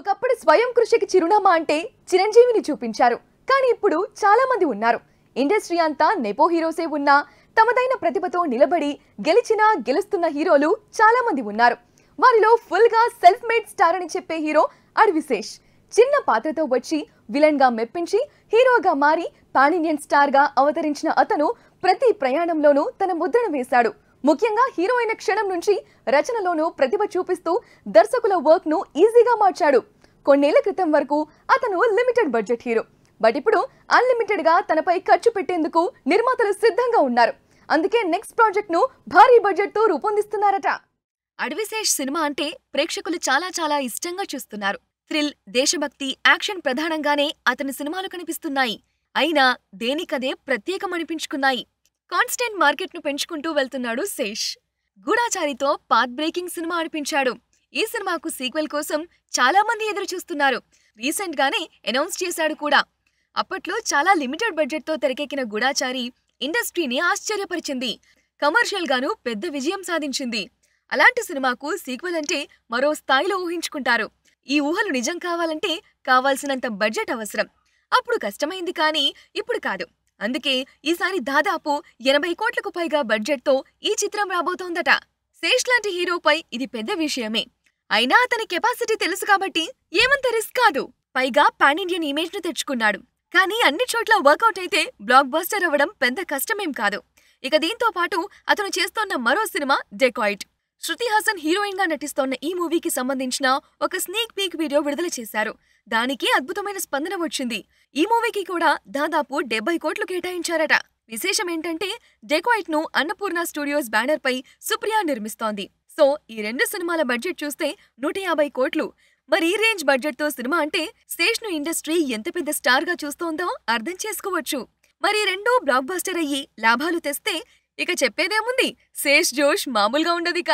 ఒకప్పుడు స్వయం కృషికి చిరునామా అంటే చిరంజీవిని చూపించారు కానీ ఇప్పుడు చాలా మంది ఉన్నారు ఇండస్ట్రీ అంతా నెపో హీరోసే ఉన్నా తమదైన ప్రతిభతో నిలబడి గెలిచినా గెలుస్తున్న హీరోలు చాలా మంది ఉన్నారు వారిలో ఫుల్ గా సెల్ఫ్ మేడ్ స్టార్ అని చెప్పే హీరో అడవిశేష్ చిన్న పాత్రతో వచ్చి విలన్ గా మెప్పించి హీరోగా మారి పాన్ ఇండియన్ స్టార్గా అవతరించిన అతను ప్రతి ప్రయాణంలోనూ తన ముద్రణ వేశాడు ముఖ్యంగా హీరోయిన క్షణం నుంచి రచనలోనూ ప్రతిభ చూపిస్తూ దర్శకుల వర్క్ను ఈజీగా మార్చాడు కొన్నేళ్ల క్రితం వరకు అతను లిమిటెడ్ బడ్జెట్ హీరో బట్ ఇప్పుడు అన్లిమిటెడ్గా తనపై ఖర్చు పెట్టేందుకు నిర్మాతలు సిద్ధంగా ఉన్నారు అందుకే నెక్స్ట్ ప్రాజెక్ట్ను భారీ బడ్జెట్తో రూపొందిస్తున్నారట అడవిశేష్ సినిమా అంటే ప్రేక్షకులు చాలా చాలా ఇష్టంగా చూస్తున్నారు థ్రిల్ దేశభక్తి యాక్షన్ ప్రధానంగానే అతని సినిమాలు కనిపిస్తున్నాయి అయినా దేనికదే ప్రత్యేకమనిపించుకున్నాయి కాన్స్టెంట్ మార్కెట్ను పెంచుకుంటూ వెళ్తున్నాడు శేష్ గూఢాచారితో పాత్ బ్రేకింగ్ సినిమా అనిపించాడు ఈ సినిమాకు సీక్వెల్ కోసం చాలా మంది ఎదురు చూస్తున్నారు రీసెంట్ గానే అనౌన్స్ చేశాడు కూడా అప్పట్లో చాలా లిమిటెడ్ బడ్జెట్ తో తెరకెక్కిన గుడాచారి ఇండస్ట్రీని ఆశ్చర్యపరిచింది కమర్షియల్ గాను పెద్ద విజయం సాధించింది అలాంటి సినిమాకు సీక్వెల్ అంటే మరో స్థాయిలో ఊహించుకుంటారు ఈ ఊహలు నిజం కావాలంటే కావాల్సినంత బడ్జెట్ అవసరం అప్పుడు కష్టమైంది కానీ ఇప్పుడు కాదు అందుకే ఈసారి దాదాపు ఎనభై కోట్లకు పైగా బడ్జెట్తో ఈ చిత్రం రాబోతోందట శేష్ లాంటి హీరోపై ఇది పెద్ద విషయమే అయినా అతని కెపాసిటీ తెలుసు కాబట్టి ఏమంత రిస్క్ కాదు పైగా పాన్ ఇండియన్ ఇమేజ్ ను తెచ్చుకున్నాడు కానీ అన్ని చోట్ల వర్కౌట్ అయితే బ్లాక్ బస్టర్ అవ్వడం పెద్ద కష్టమేం కాదు ఇక దీంతో పాటు అతను చేస్తోన్న మరో సినిమా డెకాయిట్ శృతి హాసన్ హీరోయిన్ గా నటిస్తోన్న ఈ మూవీకి సంబంధించిన ఒక స్నేక్ పీక్ వీడియో విడుదల చేశారు దానికి అద్భుతమైన స్పందన వచ్చింది ఈ మూవీకి కూడా దాదాపు డెబ్బై కోట్లు కేటాయించారట విశేషం ఏంటంటే డెకాయిట్ ను అన్నపూర్ణ స్టూడియోస్ బ్యానర్ పై సుప్రియా నిర్మిస్తోంది సో ఈ రెండు సినిమాల బడ్జెట్ చూస్తే నూట యాభై కోట్లు మరి ఈ రేంజ్ బడ్జెట్తో సినిమా అంటే శేష్ను ఇండస్ట్రీ ఎంత పెద్ద స్టార్గా చూస్తోందో అర్థం చేసుకోవచ్చు మరి రెండూ బ్లాక్ బాస్టర్ అయ్యి లాభాలు తెస్తే ఇక చెప్పేదేముంది శేష్ జోష్ మామూలుగా ఉండదిక